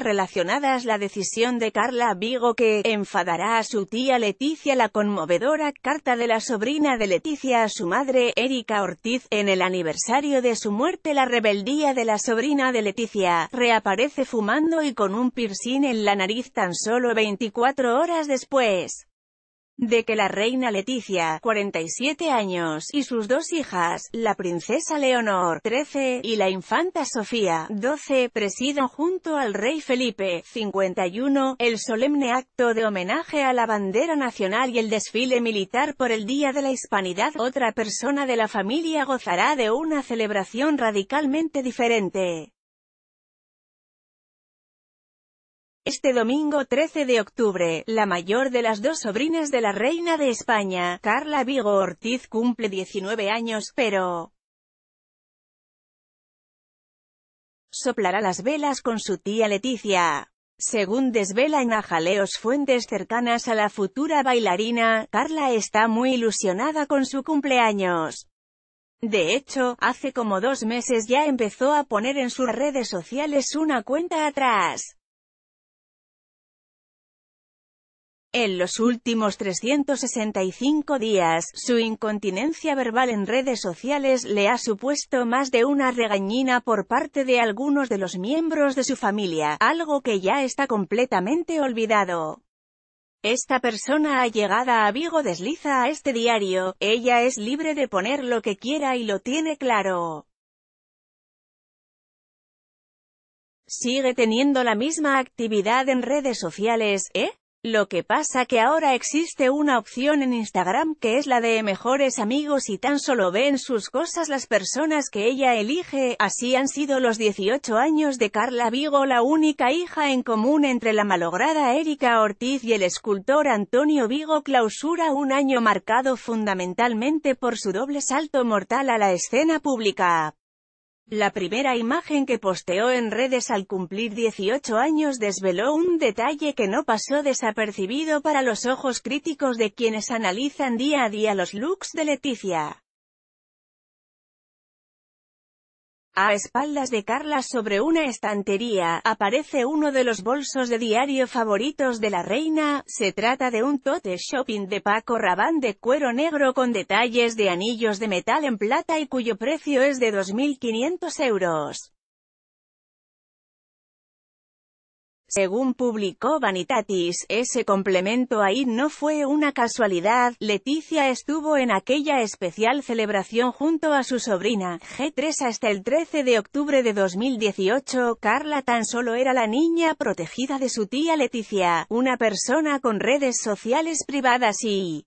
relacionadas la decisión de Carla Vigo que enfadará a su tía Leticia la conmovedora carta de la sobrina de Leticia a su madre Erika Ortiz en el aniversario de su muerte la rebeldía de la sobrina de Leticia reaparece fumando y con un piercing en la nariz tan solo 24 horas después de que la reina Leticia, 47 años, y sus dos hijas, la princesa Leonor, 13, y la infanta Sofía, 12, presidan junto al rey Felipe, 51, el solemne acto de homenaje a la bandera nacional y el desfile militar por el Día de la Hispanidad. Otra persona de la familia gozará de una celebración radicalmente diferente. Este domingo 13 de octubre, la mayor de las dos sobrinas de la reina de España, Carla Vigo Ortiz cumple 19 años, pero soplará las velas con su tía Leticia. Según desvela en ajaleos fuentes cercanas a la futura bailarina, Carla está muy ilusionada con su cumpleaños. De hecho, hace como dos meses ya empezó a poner en sus redes sociales una cuenta atrás. En los últimos 365 días, su incontinencia verbal en redes sociales le ha supuesto más de una regañina por parte de algunos de los miembros de su familia, algo que ya está completamente olvidado. Esta persona ha llegado a Vigo desliza a este diario, ella es libre de poner lo que quiera y lo tiene claro. Sigue teniendo la misma actividad en redes sociales, ¿eh? Lo que pasa que ahora existe una opción en Instagram que es la de mejores amigos y tan solo ven sus cosas las personas que ella elige, así han sido los 18 años de Carla Vigo la única hija en común entre la malograda Erika Ortiz y el escultor Antonio Vigo clausura un año marcado fundamentalmente por su doble salto mortal a la escena pública. La primera imagen que posteó en redes al cumplir 18 años desveló un detalle que no pasó desapercibido para los ojos críticos de quienes analizan día a día los looks de Leticia. A espaldas de Carla sobre una estantería, aparece uno de los bolsos de diario favoritos de la reina, se trata de un tote shopping de Paco Rabán de cuero negro con detalles de anillos de metal en plata y cuyo precio es de 2.500 euros. Según publicó Vanitatis, ese complemento ahí no fue una casualidad, Leticia estuvo en aquella especial celebración junto a su sobrina, G3 hasta el 13 de octubre de 2018, Carla tan solo era la niña protegida de su tía Leticia, una persona con redes sociales privadas y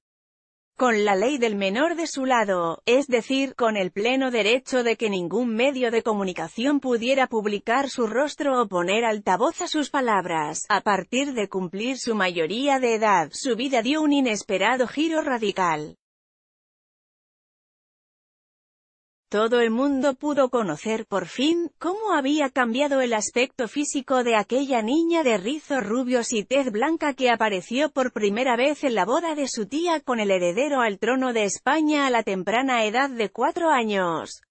con la ley del menor de su lado, es decir, con el pleno derecho de que ningún medio de comunicación pudiera publicar su rostro o poner altavoz a sus palabras. A partir de cumplir su mayoría de edad, su vida dio un inesperado giro radical. Todo el mundo pudo conocer por fin, cómo había cambiado el aspecto físico de aquella niña de rizos rubios y tez blanca que apareció por primera vez en la boda de su tía con el heredero al trono de España a la temprana edad de cuatro años.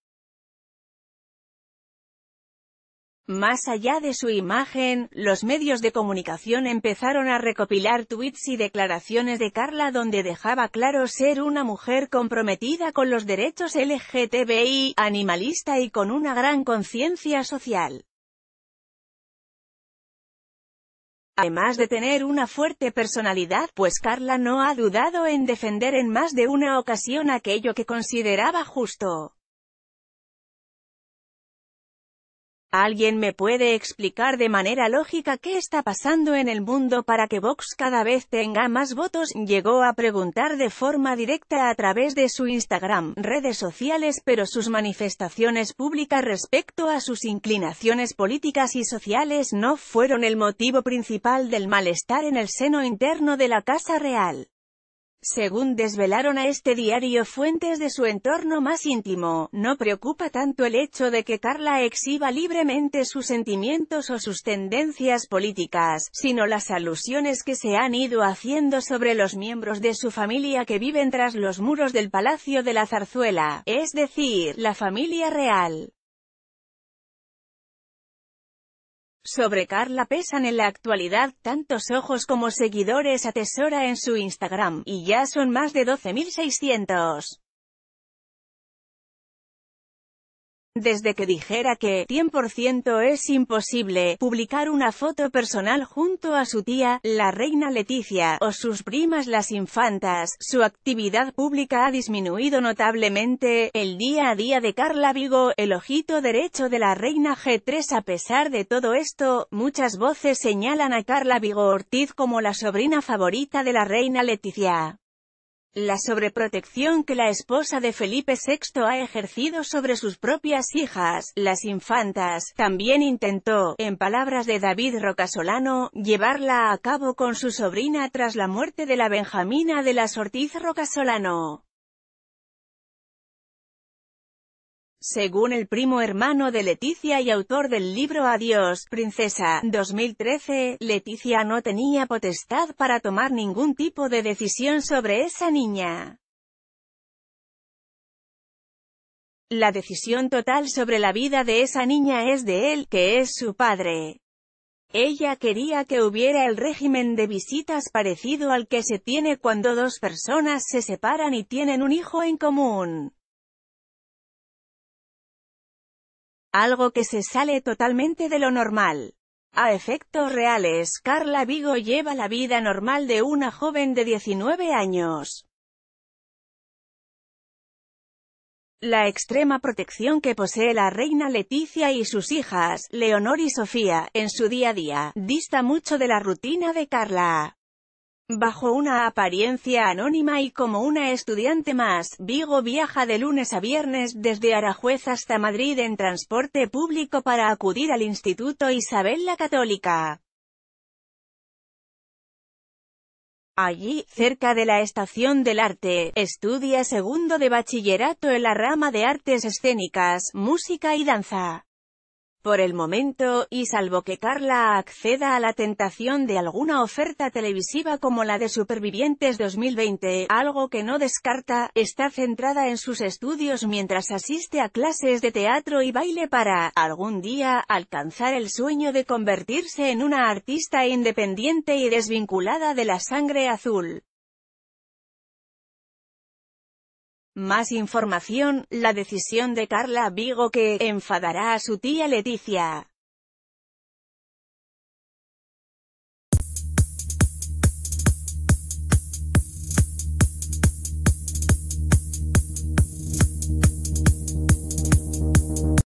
Más allá de su imagen, los medios de comunicación empezaron a recopilar tweets y declaraciones de Carla donde dejaba claro ser una mujer comprometida con los derechos LGTBI, animalista y con una gran conciencia social. Además de tener una fuerte personalidad, pues Carla no ha dudado en defender en más de una ocasión aquello que consideraba justo. ¿Alguien me puede explicar de manera lógica qué está pasando en el mundo para que Vox cada vez tenga más votos? Llegó a preguntar de forma directa a través de su Instagram, redes sociales, pero sus manifestaciones públicas respecto a sus inclinaciones políticas y sociales no fueron el motivo principal del malestar en el seno interno de la Casa Real. Según desvelaron a este diario fuentes de su entorno más íntimo, no preocupa tanto el hecho de que Carla exhiba libremente sus sentimientos o sus tendencias políticas, sino las alusiones que se han ido haciendo sobre los miembros de su familia que viven tras los muros del Palacio de la Zarzuela, es decir, la familia real. Sobre Carla pesan en la actualidad tantos ojos como seguidores atesora en su Instagram, y ya son más de 12.600. desde que dijera que 100% es imposible publicar una foto personal junto a su tía, la reina Leticia, o sus primas las infantas, su actividad pública ha disminuido notablemente, el día a día de Carla Vigo, el ojito derecho de la reina G3 a pesar de todo esto, muchas voces señalan a Carla Vigo Ortiz como la sobrina favorita de la reina Leticia. La sobreprotección que la esposa de Felipe VI ha ejercido sobre sus propias hijas, las infantas, también intentó, en palabras de David Rocasolano, llevarla a cabo con su sobrina tras la muerte de la Benjamina de la Sortiz Rocasolano. Según el primo hermano de Leticia y autor del libro Adiós, Princesa, 2013, Leticia no tenía potestad para tomar ningún tipo de decisión sobre esa niña. La decisión total sobre la vida de esa niña es de él, que es su padre. Ella quería que hubiera el régimen de visitas parecido al que se tiene cuando dos personas se separan y tienen un hijo en común. Algo que se sale totalmente de lo normal. A efectos reales, Carla Vigo lleva la vida normal de una joven de 19 años. La extrema protección que posee la reina Leticia y sus hijas, Leonor y Sofía, en su día a día, dista mucho de la rutina de Carla. Bajo una apariencia anónima y como una estudiante más, Vigo viaja de lunes a viernes desde Arajuez hasta Madrid en transporte público para acudir al Instituto Isabel la Católica. Allí, cerca de la Estación del Arte, estudia segundo de bachillerato en la rama de Artes Escénicas, Música y Danza por el momento, y salvo que Carla acceda a la tentación de alguna oferta televisiva como la de Supervivientes 2020, algo que no descarta, está centrada en sus estudios mientras asiste a clases de teatro y baile para, algún día, alcanzar el sueño de convertirse en una artista independiente y desvinculada de la sangre azul. Más información, la decisión de Carla Vigo que enfadará a su tía Leticia.